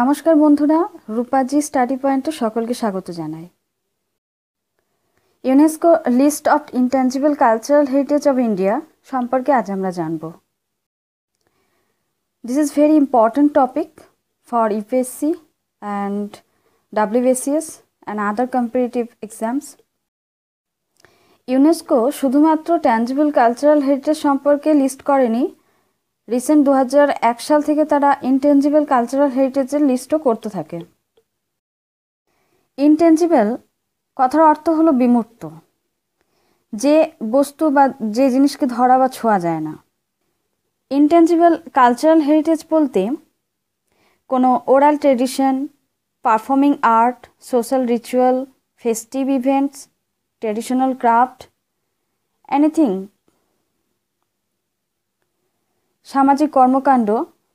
নমস্কার বন্ধুরা রূপাজি স্টাডি পয়েন্টে সকলকে স্বাগত জানাই UNESCO list of intangible cultural heritage of India সম্পর্কে আজ আমরা জানব this is very important topic for UPSC and WBCS and other competitive exams UNESCO শুধুমাত্র ট্যাঞ্জিবল কালচারাল হেরিটেজ সম্পর্কে লিস্ট করেনি রিসেন্ট দু এক সাল থেকে তারা ইনটেঞ্জিবল কালচারাল হেরিটেজের লিস্টও করতে থাকে ইনটেঞ্জিবল কথার অর্থ হলো বিমূর্ত যে বস্তু বা যে জিনিসকে ধরা বা ছোঁয়া যায় না ইনটেঞ্জিবল কালচারাল হেরিটেজ বলতে কোনো oral tradition performing art social ritual festive events traditional craft anything সামাজিক কর্মকাণ্ড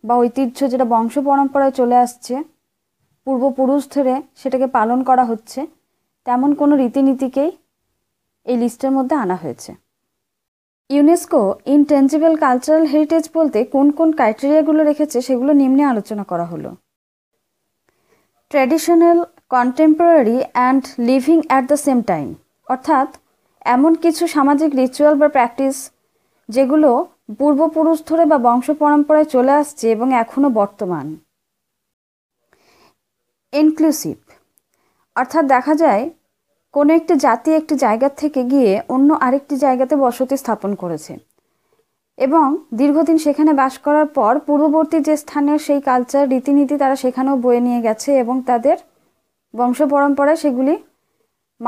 বা ঐতিহ্য যেটা বংশ পরম্পরায় চলে আসছে পূর্বপুরুষ ধরে সেটাকে পালন করা হচ্ছে তেমন কোনো রীতিনীতিকেই এই লিস্টের মধ্যে আনা হয়েছে ইউনেস্কো ইনটেঞ্জিবল কালচারাল হেরিটেজ বলতে কোন কোন ক্রাইটেরিয়াগুলো রেখেছে সেগুলো নিম্নে আলোচনা করা হলো traditional contemporary and living at the same time অর্থাৎ এমন কিছু সামাজিক রিচুয়াল বা প্র্যাকটিস যেগুলো পূর্বপুরুষ ধরে বা বংশ পরম্পরায় চলে আসছে এবং এখনও বর্তমান ইনক্লুসিভ অর্থাৎ দেখা যায় কোনো একটি জাতি একটি জায়গা থেকে গিয়ে অন্য আরেকটি জায়গাতে বসতি স্থাপন করেছে এবং দীর্ঘদিন সেখানে বাস করার পর পূর্ববর্তী যে স্থানের সেই কালচার রীতিনীতি তারা সেখানেও বয়ে নিয়ে গেছে এবং তাদের বংশ পরম্পরায় সেগুলি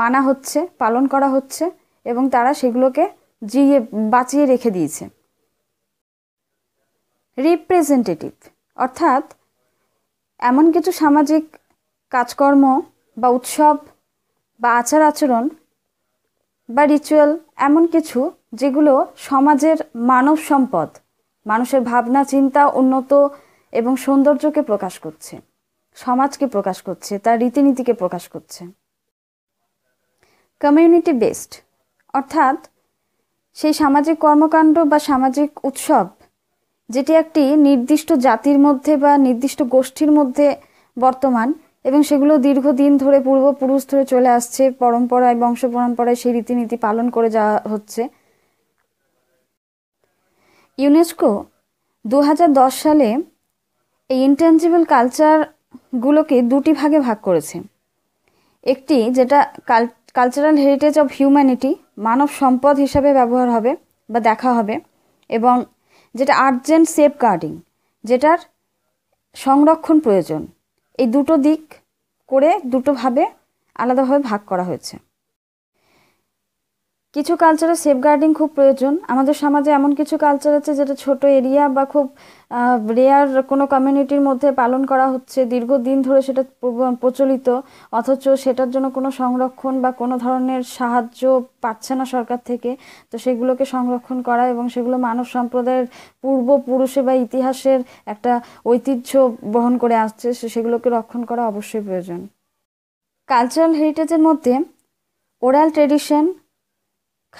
মানা হচ্ছে পালন করা হচ্ছে এবং তারা সেগুলোকে জিয়ে বাঁচিয়ে রেখে দিয়েছে রিপ্রেজেন্টেটিভ অর্থাৎ এমন কিছু সামাজিক কাজকর্ম বা উৎসব বা আচার আচরণ বা রিচুয়াল এমন কিছু যেগুলো সমাজের মানব সম্পদ মানুষের ভাবনা চিন্তা উন্নত এবং সৌন্দর্যকে প্রকাশ করছে সমাজকে প্রকাশ করছে তার রীতিনীতিকে প্রকাশ করছে কমিউনিটি বেসড অর্থাৎ সেই সামাজিক কর্মকাণ্ড বা সামাজিক উৎসব যেটি একটি নির্দিষ্ট জাতির মধ্যে বা নির্দিষ্ট গোষ্ঠীর মধ্যে বর্তমান এবং সেগুলো দীর্ঘদিন ধরে পূর্বপুরুষ ধরে চলে আসছে পরম্পরায় বংশ পরম্পরায় সেই রীতিনীতি পালন করে যাওয়া হচ্ছে ইউনেস্কো দু সালে এই ইন্টেঞ্জিবল কালচারগুলোকে দুটি ভাগে ভাগ করেছে একটি যেটা কালচারাল হেরিটেজ অফ হিউম্যানিটি মানব সম্পদ হিসাবে ব্যবহার হবে বা দেখা হবে এবং যেটা আর্জেন্ট সেফ গার্ডিং যেটার সংরক্ষণ প্রয়োজন এই দুটো দিক করে দুটোভাবে আলাদাভাবে ভাগ করা হয়েছে কিছু কালচারে সেফগার্ডিং খুব প্রয়োজন আমাদের সমাজে এমন কিছু কালচার আছে যেটা ছোট এরিয়া বা খুব রেয়ার কোনো কমিউনিটির মধ্যে পালন করা হচ্ছে দীর্ঘদিন ধরে সেটা প্রচলিত অথচ সেটার জন্য কোনো সংরক্ষণ বা কোনো ধরনের সাহায্য পাচ্ছে না সরকার থেকে তো সেগুলোকে সংরক্ষণ করা এবং সেগুলো মানব সম্প্রদায়ের পূর্বপুরুষে বা ইতিহাসের একটা ঐতিহ্য বহন করে আসছে সেগুলোকে রক্ষণ করা অবশ্যই প্রয়োজন কালচারাল হেরিটেজের মধ্যে ওরাল ট্রেডিশন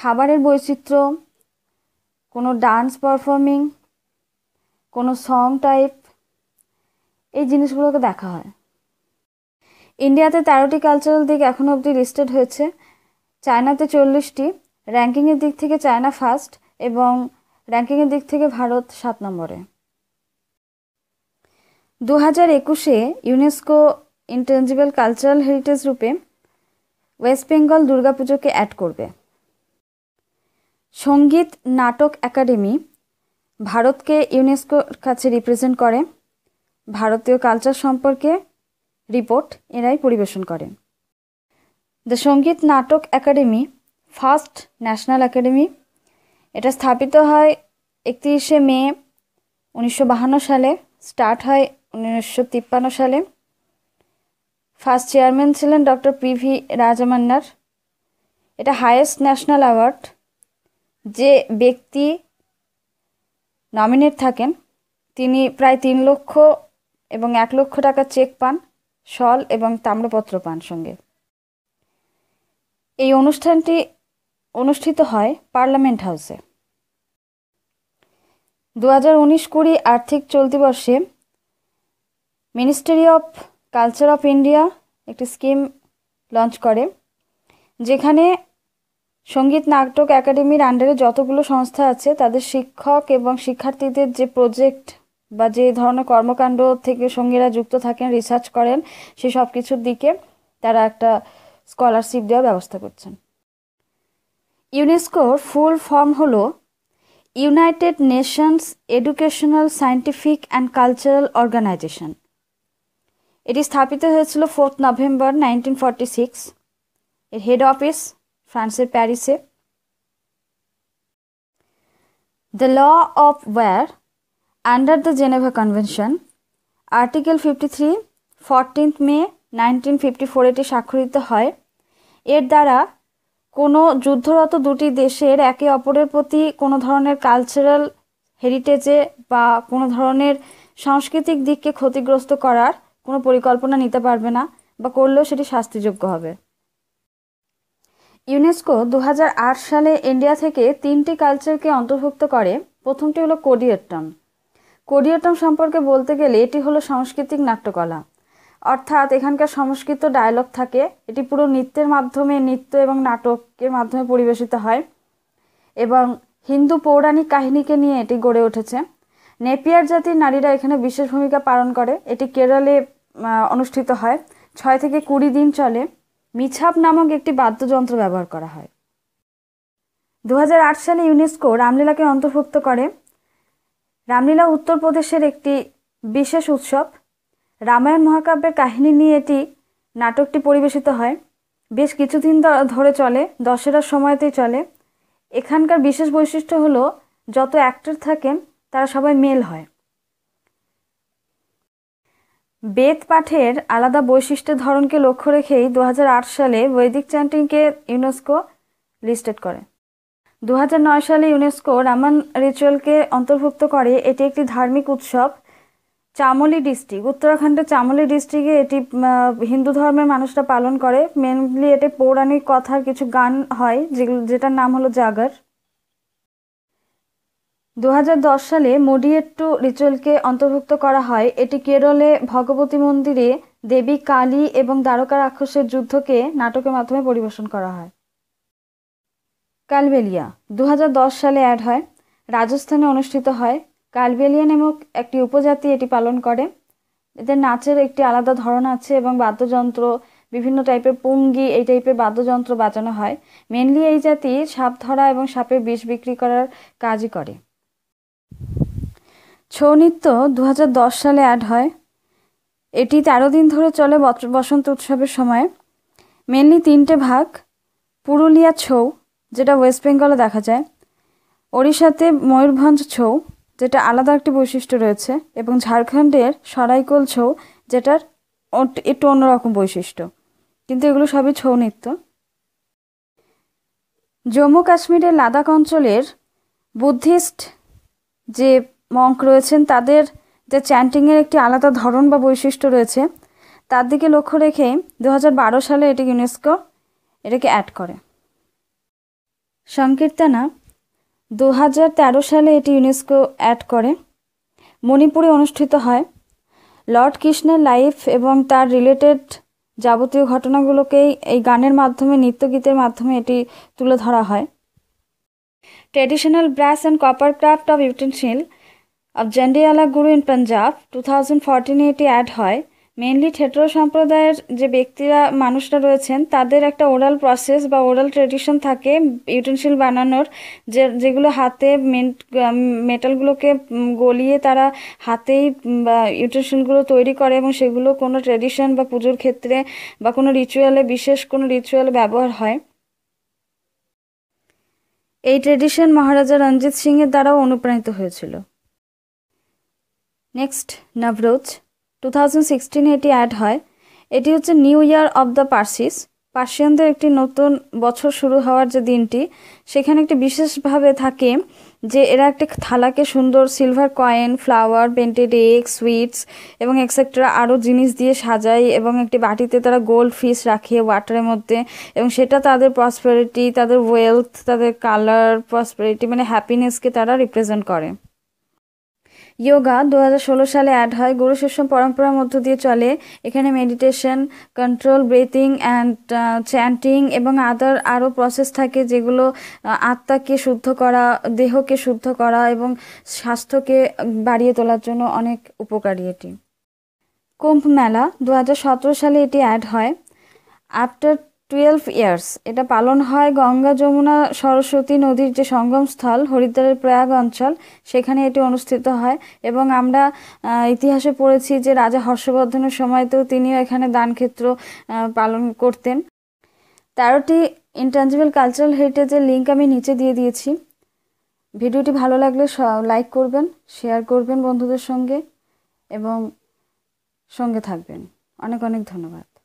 খাবারের বৈচিত্র্য কোনো ডান্স পারফর্মিং কোনো সং টাইপ এই জিনিসগুলোকে দেখা হয় ইন্ডিয়াতে তেরোটি কালচারাল দিক এখনও অবধি লিস্টেড হয়েছে চায়নাতে চল্লিশটি র্যাঙ্কিংয়ের দিক থেকে চায়না ফার্স্ট এবং র্যাঙ্কিংয়ের দিক থেকে ভারত সাত নম্বরে দু হাজার একুশে ইউনেস্কো ইন্টেঞ্জিবল কালচারাল হেরিটেজ রূপে ওয়েস্ট বেঙ্গল দুর্গাপুজোকে অ্যাড করবে সঙ্গীত নাটক একাডেমি ভারতকে ইউনেস্কোর কাছে রিপ্রেজেন্ট করে ভারতীয় কালচার সম্পর্কে রিপোর্ট এরাই পরিবেশন করে দ্য সঙ্গীত নাটক একাডেমি ফার্স্ট ন্যাশনাল একাডেমি এটা স্থাপিত হয় একত্রিশে মে উনিশশো সালে স্টার্ট হয় উনিশশো সালে ফার্স্ট চেয়ারম্যান ছিলেন ডক্টর পি ভি রাজামান্নার এটা হায়েস্ট ন্যাশনাল অ্যাওয়ার্ড যে ব্যক্তি নমিনেট থাকেন তিনি প্রায় তিন লক্ষ এবং এক লক্ষ টাকা চেক পান সল এবং তাম্রপত্র পান সঙ্গে এই অনুষ্ঠানটি অনুষ্ঠিত হয় পার্লামেন্ট হাউসে দু হাজার উনিশ কুড়ি আর্থিক চলতি বর্ষে ministry of culture of India একটি স্কিম লঞ্চ করে যেখানে সঙ্গীত নাটক একাডেমির আন্ডারে যতগুলো সংস্থা আছে তাদের শিক্ষক এবং শিক্ষার্থীদের যে প্রজেক্ট বা যে ধরনের কর্মকাণ্ড থেকে সঙ্গীরা যুক্ত থাকেন রিসার্চ করেন সে সব কিছুর দিকে তারা একটা স্কলারশিপ দেওয়ার ব্যবস্থা করছেন ইউনেস্কোর ফুল ফর্ম হল United Nations Educational Scientific and Cultural Organization এটি স্থাপিত হয়েছিল fourth November nineteen forty six এর হেড অফিস ফ্রান্সের প্যারিসে the law of war under the Geneva Convention article fifty three fourteenth May nineteen fifty four এটি স্বাক্ষরিত হয় এর দ্বারা কোনো যুদ্ধরত দুটি দেশের একে অপরের প্রতি কোনো ধরনের কালচারাল হেরিটেজে বা কোনো ধরনের সাংস্কৃতিক দিককে ক্ষতিগ্রস্ত করার কোনো পরিকল্পনা নিতে পারবে না বা করলেও সেটি শাস্তিযোগ্য হবে ইউনেস্কো দু সালে ইন্ডিয়া থেকে তিনটি কালচারকে অন্তর্ভুক্ত করে প্রথমটি হলো কোডিয়টম কোডিয়টম সম্পর্কে বলতে গেলে এটি হলো সাংস্কৃতিক নাট্যকলা অর্থাৎ এখানকার সংস্কৃত ডায়লগ থাকে এটি পুরো নৃত্যের মাধ্যমে নৃত্য এবং নাটকের মাধ্যমে পরিবেশিত হয় এবং হিন্দু পৌরাণিক কাহিনীকে নিয়ে এটি গড়ে উঠেছে নেপিয়ার জাতির নারীরা এখানে বিশেষ ভূমিকা পালন করে এটি কেরলে অনুষ্ঠিত হয় ছয় থেকে কুড়ি দিন চলে মিছাপ নামক একটি বাদ্যযন্ত্র ব্যবহার করা হয় দু সালে ইউনেস্কো রামলীলাকে অন্তর্ভুক্ত করে রামলীলা উত্তরপ্রদেশের একটি বিশেষ উৎসব রামায়ণ মহাকাব্যের কাহিনী নিয়ে এটি নাটকটি পরিবেশিত হয় বেশ কিছুদিন ধরে চলে দশেরার সময়তেই চলে এখানকার বিশেষ বৈশিষ্ট্য হলো যত অ্যাক্টর থাকেন তারা সবাই মেল হয় বেদ পাঠের আলাদা বৈশিষ্ট্যের ধরনকে লক্ষ্য রেখেই দু সালে বৈদিক চ্যান্টিংকে ইউনেস্কো লিস্টেড করে দু সালে ইউনেস্কো রামান রিচুয়ালকে অন্তর্ভুক্ত করে এটি একটি ধার্মিক উৎসব চামলি ডিস্ট্রিক্ট উত্তরাখণ্ডের চামলি ডিস্ট্রিক্টে এটি হিন্দু ধর্মের মানুষরা পালন করে মেনলি এটি পৌরাণিক কথার কিছু গান হয় যেগুলো যেটার নাম হলো জাগর দু সালে মডিয়েট্টু রিচুয়ালকে অন্তর্ভুক্ত করা হয় এটি কেরলে ভগবতী মন্দিরে দেবী কালী এবং দ্বারকা রাক্ষসের যুদ্ধকে নাটকের মাধ্যমে পরিবেশন করা হয় কালবেলিয়া দু সালে অ্যাড হয় রাজস্থানে অনুষ্ঠিত হয় কালবেলিয়া নামক একটি উপজাতি এটি পালন করে এদের নাচের একটি আলাদা ধরন আছে এবং বাদ্যযন্ত্র বিভিন্ন টাইপের পুঙ্গি এই টাইপের বাদ্যযন্ত্র বাজানো হয় মেনলি এই জাতি সাপ ধরা এবং সাপের বিষ বিক্রি করার কাজই করে ছৌ নৃত্য দু সালে অ্যাড হয় এটি তেরো দিন ধরে চলে বসন্ত উৎসবের সময় মেনলি তিনটে ভাগ পুরুলিয়া ছৌ যেটা ওয়েস্ট বেঙ্গলে দেখা যায় ওড়িশাতে ময়ূরভঞ্জ ছৌ যেটা আলাদা একটি বৈশিষ্ট্য রয়েছে এবং ঝাড়খণ্ডের সরাইকোল ছৌ যেটার একটু অন্যরকম বৈশিষ্ট্য কিন্তু এগুলো সবই ছৌ নৃত্য জম্মু কাশ্মীরের লাদাখ অঞ্চলের বুদ্ধিস্ট যে মঙ্ক রয়েছেন তাদের যে চ্যান্টিংয়ের একটি আলাদা ধরন বা বৈশিষ্ট্য রয়েছে তার দিকে লক্ষ্য রেখে দু সালে এটি ইউনেস্কো এটাকে অ্যাড করে সংকীর্তনা দু সালে এটি ইউনেস্কো অ্যাড করে মণিপুরে অনুষ্ঠিত হয় লর্ড কৃষ্ণের লাইফ এবং তার রিলেটেড যাবতীয় ঘটনাগুলোকেই এই গানের মাধ্যমে নৃত্যগীতের মাধ্যমে এটি তুলে ধরা হয় and copper craft of craft of utensil Guru in Punjab two thousand 2014 এটি অ্যাড হয় মেনলি থেট্রো সম্প্রদায়ের যে ব্যক্তিরা মানুষরা রয়েছেন তাদের একটা ওরাল প্রসেস বা ওরাল ট্রেডিশন থাকে ইউটেন্সিল বানানোর যে যেগুলো হাতে মেটালগুলোকে গলিয়ে তারা হাতেই ইউটেন্সিলগুলো তৈরি করে এবং সেগুলো কোনো ট্রেডিশন বা পুজোর ক্ষেত্রে বা কোনো রিচুয়ালে বিশেষ কোনো রিচুয়াল ব্যবহার হয় এই ট্রেডিশন মহারাজা রঞ্জিত সিংয়ের দ্বারাও অনুপ্রাণিত হয়েছিল নেক্সট নভরোজ টু থাউজেন্ড এটি অ্যাড হয় এটি হচ্ছে new year of the Parsis পার্সিয়ানদের একটি নতুন বছর শুরু হওয়ার যে দিনটি সেখানে একটি বিশেষভাবে থাকে যে এরা একটা থালাকে সুন্দর silver coin flower painted egg sweets এবং এক্সেট্রা আরও জিনিস দিয়ে সাজায় এবং একটি বাটিতে তারা গোল্ড ফিশ রাখে ওয়াটারের মধ্যে এবং সেটা তাদের প্রসপেরিটি তাদের ওয়েলথ তাদের কালার প্রসপেরিটি মানে হ্যাপিনেসকে তারা রিপ্রেজেন্ট করে যোগা দু সালে অ্যাড হয় গুরু সুষম পরম্পরার মধ্য দিয়ে চলে এখানে meditation control breathing and chanting এবং আদার আরও প্রসেস থাকে যেগুলো আত্মাকে শুদ্ধ করা দেহকে শুদ্ধ করা এবং স্বাস্থ্যকে বাড়িয়ে তোলার জন্য অনেক উপকারী এটি কুম্ভ মেলা দু সালে এটি অ্যাড হয় আফটার টুয়েলভ ইয়ার্স এটা পালন হয় গঙ্গা যমুনা সরস্বতী নদীর যে সঙ্গমস্থল হরিদ্বারের প্রয়াগ অঞ্চল সেখানে এটি অনুষ্ঠিত হয় এবং আমরা ইতিহাসে পড়েছি যে রাজা হর্ষবর্ধনের সময়তেও তিনিও এখানে দানক্ষেত্র পালন করতেন তেরোটি ইন্টাঞ্জিবল কালচারাল হেরিটেজের লিঙ্ক আমি নিচে দিয়ে দিয়েছি ভিডিওটি ভালো লাগলে লাইক করবেন শেয়ার করবেন বন্ধুদের সঙ্গে এবং সঙ্গে থাকবেন অনেক অনেক ধন্যবাদ